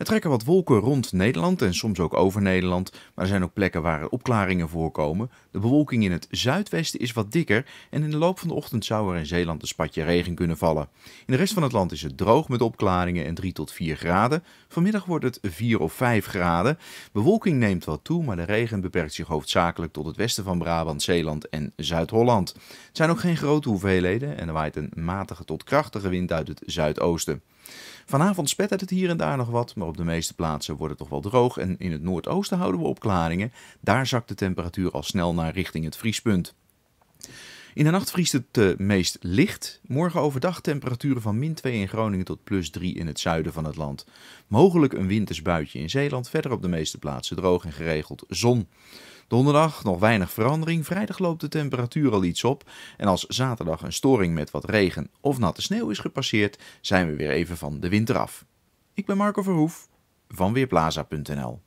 Er trekken wat wolken rond Nederland en soms ook over Nederland, maar er zijn ook plekken waar opklaringen voorkomen. De bewolking in het zuidwesten is wat dikker en in de loop van de ochtend zou er in Zeeland een spatje regen kunnen vallen. In de rest van het land is het droog met opklaringen en 3 tot 4 graden. Vanmiddag wordt het 4 of 5 graden. Bewolking neemt wat toe, maar de regen beperkt zich hoofdzakelijk tot het westen van Brabant, Zeeland en Zuid-Holland. Het zijn ook geen grote hoeveelheden en er waait een matige tot krachtige wind uit het zuidoosten. Vanavond spettert het hier en daar nog wat, maar op de meeste plaatsen wordt het toch wel droog. En in het noordoosten houden we opklaringen. Daar zakt de temperatuur al snel naar richting het vriespunt. In de nacht vriest het eh, meest licht. Morgen overdag temperaturen van min 2 in Groningen tot plus 3 in het zuiden van het land. Mogelijk een wintersbuitje in Zeeland. Verder op de meeste plaatsen droog en geregeld zon. Donderdag nog weinig verandering. Vrijdag loopt de temperatuur al iets op. En als zaterdag een storing met wat regen of natte sneeuw is gepasseerd, zijn we weer even van de winter af. Ik ben Marco Verhoef van Weerplaza.nl